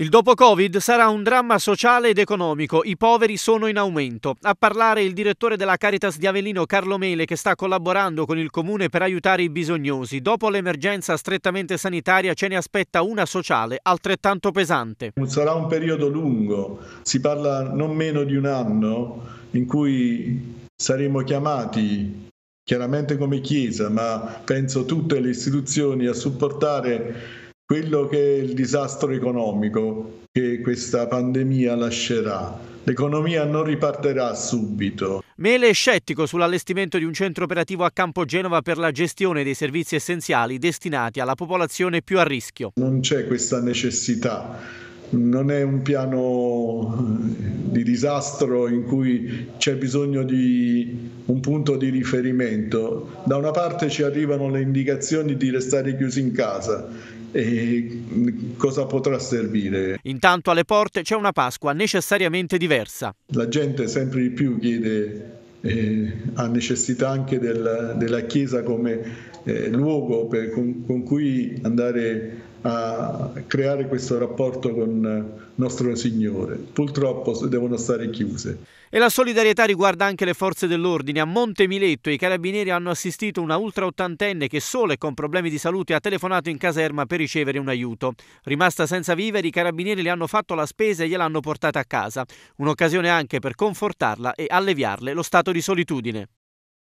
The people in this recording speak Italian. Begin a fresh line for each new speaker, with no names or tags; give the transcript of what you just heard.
Il dopo Covid sarà un dramma sociale ed economico, i poveri sono in aumento. A parlare il direttore della Caritas di Avellino Carlo Mele che sta collaborando con il comune per aiutare i bisognosi. Dopo l'emergenza strettamente sanitaria ce ne aspetta una sociale altrettanto pesante.
Sarà un periodo lungo, si parla non meno di un anno in cui saremo chiamati chiaramente come Chiesa, ma penso tutte le istituzioni a supportare quello che è il disastro economico che questa pandemia lascerà. L'economia non riparterà subito.
Mele è scettico sull'allestimento di un centro operativo a Campo Genova per la gestione dei servizi essenziali destinati alla popolazione più a rischio.
Non c'è questa necessità non è un piano eh, di disastro in cui c'è bisogno di un punto di riferimento. Da una parte ci arrivano le indicazioni di restare chiusi in casa e cosa potrà servire.
Intanto alle porte c'è una Pasqua necessariamente diversa.
La gente sempre di più chiede eh, ha necessità anche del, della Chiesa come eh, luogo per, con, con cui andare a creare questo rapporto con eh, nostro Signore. Purtroppo devono stare chiuse.
E la solidarietà riguarda anche le forze dell'ordine. A Monte Miletto i carabinieri hanno assistito una ultra ottantenne che sola e con problemi di salute ha telefonato in caserma per ricevere un aiuto. Rimasta senza vivere, i carabinieri le hanno fatto la spesa e gliel'hanno portata a casa. Un'occasione anche per confortarla e alleviarle lo stato di solitudine.